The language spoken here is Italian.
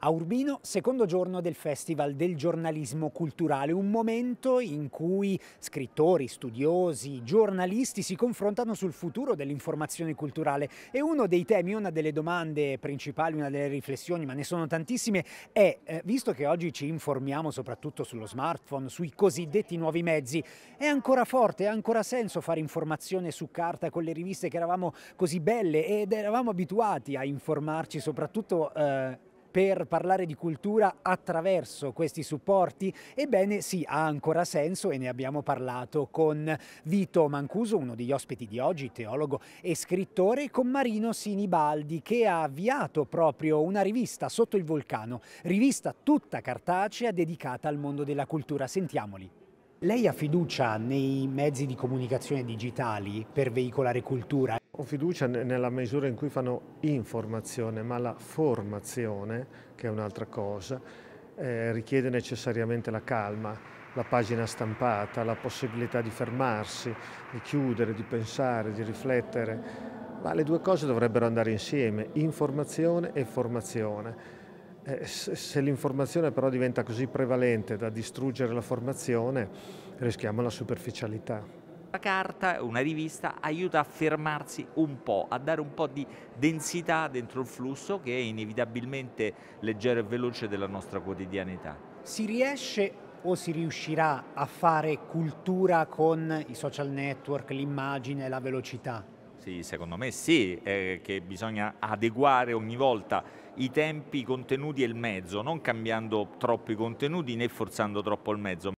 A Urbino, secondo giorno del Festival del giornalismo culturale, un momento in cui scrittori, studiosi, giornalisti si confrontano sul futuro dell'informazione culturale e uno dei temi, una delle domande principali, una delle riflessioni, ma ne sono tantissime, è, eh, visto che oggi ci informiamo soprattutto sullo smartphone, sui cosiddetti nuovi mezzi, è ancora forte, ha ancora senso fare informazione su carta con le riviste che eravamo così belle ed eravamo abituati a informarci soprattutto... Eh, per parlare di cultura attraverso questi supporti? Ebbene sì, ha ancora senso e ne abbiamo parlato con Vito Mancuso, uno degli ospiti di oggi, teologo e scrittore, e con Marino Sinibaldi che ha avviato proprio una rivista sotto il vulcano, rivista tutta cartacea dedicata al mondo della cultura. Sentiamoli. Lei ha fiducia nei mezzi di comunicazione digitali per veicolare cultura? Ho fiducia nella misura in cui fanno informazione, ma la formazione, che è un'altra cosa, eh, richiede necessariamente la calma, la pagina stampata, la possibilità di fermarsi, di chiudere, di pensare, di riflettere. Ma le due cose dovrebbero andare insieme, informazione e formazione. Eh, se, se l'informazione però diventa così prevalente da distruggere la formazione, rischiamo la superficialità carta, una rivista, aiuta a fermarsi un po', a dare un po' di densità dentro il flusso che è inevitabilmente leggero e veloce della nostra quotidianità. Si riesce o si riuscirà a fare cultura con i social network, l'immagine, la velocità? Sì, secondo me sì, è che bisogna adeguare ogni volta i tempi, i contenuti e il mezzo, non cambiando troppo i contenuti né forzando troppo il mezzo,